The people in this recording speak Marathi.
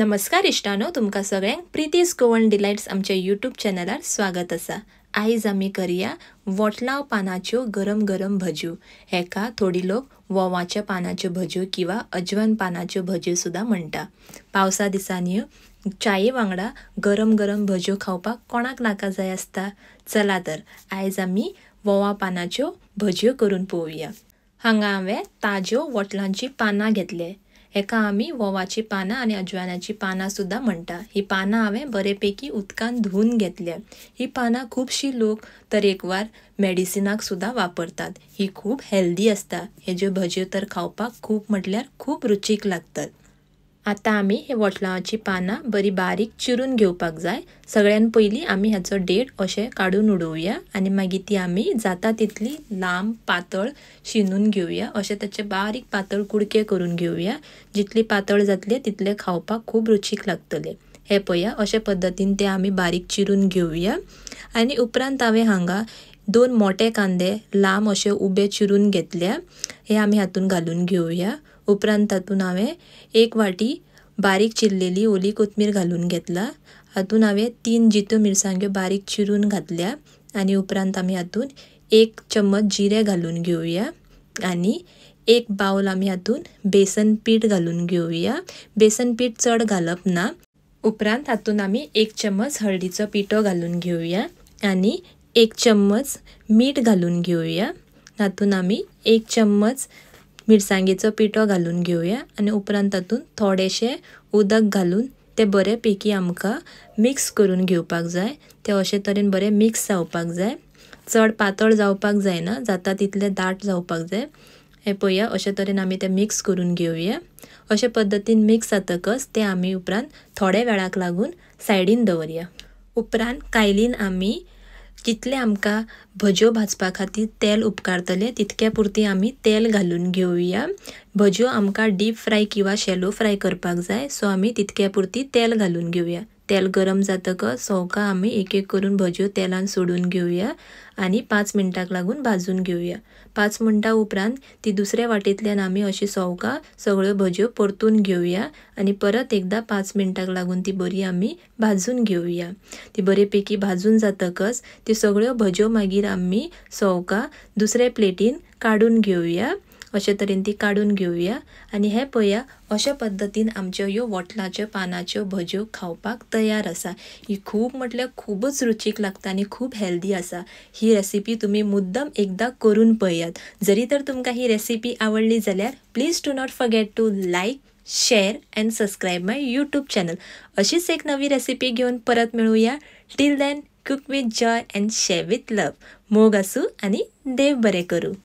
नमस्कार इश्टानो तुमकां सगळ्यांक प्रितीस गोवन डिलायट्स आमच्या युट्यूब चॅनलार स्वागत आसा आयज आमी करया वटलाव पानाच्यो गरम गरम भज्यो हेका थोडी लोक वोवाच्या पानाच्यो भज्यो किंवा अजवन पानाच्यो भज्यो सुद्दां म्हणटा पावसा दिसांनी चाये वांगडा गरम गरम भज्यो खावपाक कोणाक नाका जाय आसता चला तर आयज आमी वोवा पानाच्यो भज्यो करून पळोवया हांगा हांवें ताज्यो वटलांची पानां घेतले हेका आमी वोवाची पानां आणि अजवानाची पानां सुद्दां म्हणतात ही पानं हांवें बरेपैकी उदकान धुवून घेतल्या ही पानं खूपशी लोक तरेकवार मेडिसिनाक सुद्धा वापरतात ही खूप हेल्दी हे हेज्यो भजे तर खावपाक खूप म्हटल्यार खूप रुचीक लागतात आता आम्ही हे वटलांवाची पानां बरी बारीक चिरून घेवपाक जाय सगळ्यान पहिली आम्ही हाचो डेट असे काढून उडोवया आणि मागीर ती आम्ही जाता तितली लांब पातळ शिनून घेऊया असे त्याचे बारीक पातळ कुडके करून घेऊया जितली पातळ जातले तितले खावपाक खूप रुचीक लागतले हे पया अशे पद्दतीन ते आम्ही बारीक चिरून घेऊया आणि उपरांत हांवें हांगा दोन मोठे कांदे लांब असे उबे चिरून घेतल्या हे आम्ही हातून घालून घेऊया उपरांत तातूंत हांवें एक वाटी बारीक चिरलेली ओली कोथमीर घालून घेतला हातूंत हांवें तीन जित्यो मिरसांग्यो बारीक चिरून घातल्या आनी उपरांत आमी हातूंत एक चम्मच जिरे घालून घेवया आनी एक बावल आमी हातूंत बेसन पीठ घालून घेवया बेसन पीठ चड घालप ना उपरांत हातूंत आमी एक चम्मच हळदीचो पिठो घालून घेवया आनी एक चम्मच मीठ घालून घेवया हातूंत आमी एक चम्मच मिरसांगेचो पिठो घालून घेवया आनी उपरांत तातूंत थोडेशें उदक घालून तें बरे पैकी आमकां मिक्स करून घेवपाक जाय तें अशे तरेन बरें मिक्स जावपाक जाय चड पातळ जावपाक जायना जाता तितलें दाट जावपाक जाय हें पळया अशे तरेन आमी तें मिक्स करून घेवया अशे पद्दतीन मिक्स जातकच तें आमी उपरांत थोड्या वेळाक लागून सायडीन दवरया उपरांत कायलीन आमी जितले आमकां भज्यो भाजपा खातीर तेल उपकारतले तितक्या पुरती आमी तेल घालून घेवया भज्यो आमकां डीप फ्राय किंवा शॅलो फ्राय करपाक जाय सो आमी तितक्या पुरती तेल घालून घेवया तेल गरम जातं ग सवका आम्ही एक एक करून भज्यो तेलान सोडून घेऊया आणि पाच मिनटाक लागून भाजून घेऊया पाच मिनटा उपरांत ती दुसऱ्या वाटेंतल्यान आम्ही अशी सवका सगळ्यो भज्यो परतून घेऊया आणि परत एकदा पाच मिनटाक लागून ती बरी आम्ही भाजून घेऊया ती बरे भाजून जातकच ती सगळ्यो भज्यो मागीर आमी सवका दुसऱ्या प्लेटीन काढून घेऊया अशे तरेन ती काडून घेवया आनी हें पळया अशा पद्दतीन आमच्यो ह्यो वॉटलाच्यो पानाच्यो भज्यो खावपाक तयार आसा ही खूब म्हटल्यार खूपच रुचीक लागता आनी खूब हेल्दी आसा ही रेसिपी तुमी मुद्दम एकदां करून पळयात जरी तर तुमकां ही रेसिपी आवडली जाल्यार please do not forget to like share and subscribe my YouTube channel अशीच एक नवी रेसिपी घेऊन परत मिळूया till then cook with joy and share with love मोग असू आणि देव बरे करू